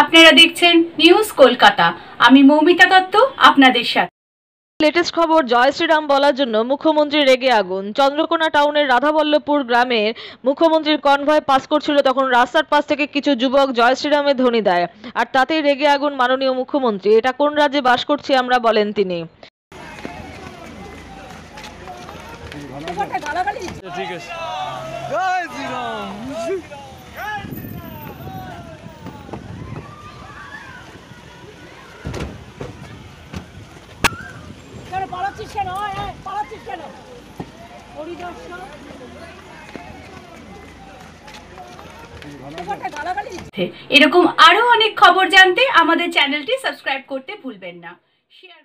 আপনারা দেখছেন নিউজ কলকাতা আমি মৌমিতা দত্ত আপনাদের সাথে লেটেস্ট খবর জয় শ্রীরাম বলার জন্য মুখ্যমন্ত্রী রেগে আগুন চন্দ্রকোনা টাউনের রাধাবল্লভপুর গ্রামের মুখ্যমন্ত্রীর কনভয় পাস করছিল তখন রাস্তার পাশ থেকে কিছু যুবক জয় শ্রীরামের ধ্বনি দেয় আর তাতেই রেগে আগুন মাননীয় মুখ্যমন্ত্রী এটা কোন রাজ্যে বাস করছি আমরা বলেন তিনি ঠিক আছে পালাচ্ছিস কেন পালাচ্ছিস কেন এরকম আরো অনেক খবর জানতে আমাদের চ্যানেলটি সাবস্ক্রাইব করতে ভুলবেন না শেয়ার